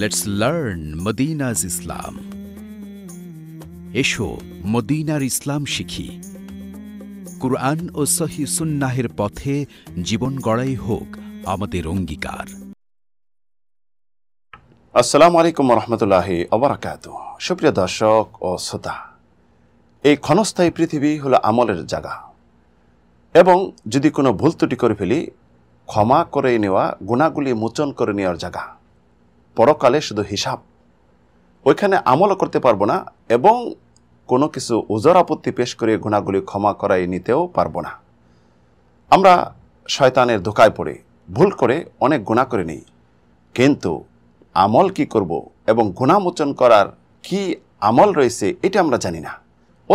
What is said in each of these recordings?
let's learn মদিনাজ ইসলাম এসো মদিনার ইসলাম শিখি কুরআন ও সহি সুন্নাহের পথে জীবন গড়াই হোক আমাদের অঙ্গীকার আসসালামু আলাইকুম রহমতুল্লাহ অবরাকাত সুপ্রিয় দর্শক ও শ্রোতা এই ক্ষণস্থায়ী পৃথিবী হলো আমলের জায়গা এবং যদি কোনো ভুল ত্রুটি করে ফেলি ক্ষমা করে নেওয়া গুণাগুলি মোচন করে নেওয়ার জায়গা পরকালে শুধু হিসাব ওইখানে আমলও করতে পারবো না এবং কোনো কিছু ওজর আপত্তি পেশ করে গুণাগুলি ক্ষমা করাই নিতেও পারবো না আমরা শয়তানের ধোকায় পড়ে ভুল করে অনেক গুণা করে নিই কিন্তু আমল কি করব এবং গুণামোচন করার কি আমল রয়েছে এটা আমরা জানি না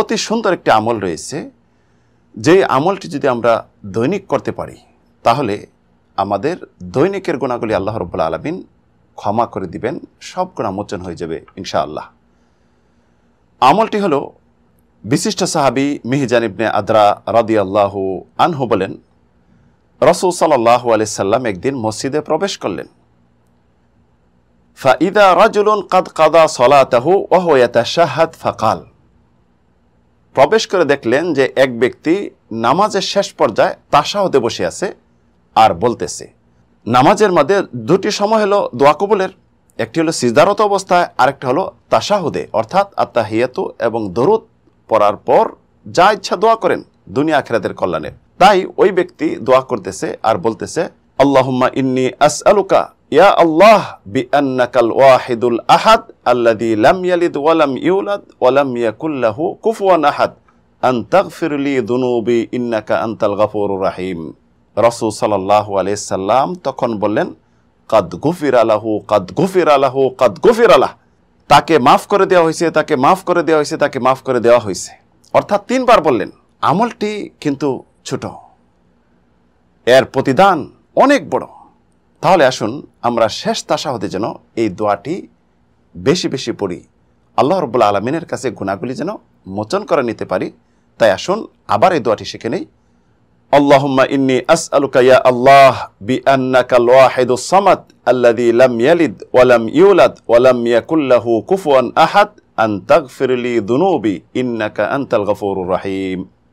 অতি সুন্দর একটি আমল রয়েছে যে আমলটি যদি আমরা দৈনিক করতে পারি তাহলে আমাদের দৈনিকের গুণাগুলি আল্লাহ রব্লা আলমিন ক্ষমা করে দিবেন সব মোচন হয়ে যাবে ইনশাআল্লাহ আমলটি হল বিশিষ্ট সাহাবি মিহিজান ইবনে রাদি আল্লাহ আনহু বলেন রসুল সাল্লাহ আলি সাল্লাম একদিন মসজিদে প্রবেশ করলেন ফাইদা রাজুলুন কাদ কাদা সলাতাহু ওহয়াতা শাহাদ ফাকাল প্রবেশ করে দেখলেন যে এক ব্যক্তি নামাজের শেষ পর্যায়ে তাসাহতে বসে আছে আর বলতেছে নামাজের মধ্যে দুটি সময় হলো দোয়া কবুলের একটি হলো সিজদারত অবস্থায় আরেকটি হলো তাসাহুদে অর্থাৎ আত্মা হিয়াতু এবং দরুদ পড়ার পর যা ইচ্ছা দোয়া করেন দুনিয়া আখেরাদের কল্যাণের তাই ওই ব্যক্তি দোয়া করতেছে আর বলতেছে আল্লাহম্মা ইন্নি আস আলুকা ইয়া আল্লাহ বি আন্নাকাল ওয়াহিদুল আহাদ আল্লাদি লাম ইয়ালিদ ওয়ালাম ইউলাদ ওয়ালাম ইয়াকুল্লাহু কুফওয়ান আহাদ আন তাগফিরলি দুনুবি ইন্নাকা আনতাল গাফুরুর রাহিম রসুল সাল্লাহ আলাইসাল্লাম তখন বললেন কাদ গুফির আলাহ কাদ গুফির আলাহ কাদ গুফির আলাহ তাকে মাফ করে দেওয়া হয়েছে তাকে মাফ করে দেওয়া হয়েছে তাকে মাফ করে দেওয়া হয়েছে অর্থাৎ তিনবার বললেন আমলটি কিন্তু ছোট এর প্রতিদান অনেক বড় তাহলে আসুন আমরা শেষ তাসা হতে যেন এই দোয়াটি বেশি বেশি পড়ি আল্লাহ রবুল্লা আলমিনের কাছে গুণাগুলি যেন মোচন করে নিতে পারি তাই আসুন আবার এই দোয়াটি শিখে নেই اللهم إني أسألك يا الله بأنك الواحد الصمد الذي لم يلد ولم يولد ولم يكن له كفوا أحد أن تغفر لي ذنوبي إنك أنت الغفور الرحيم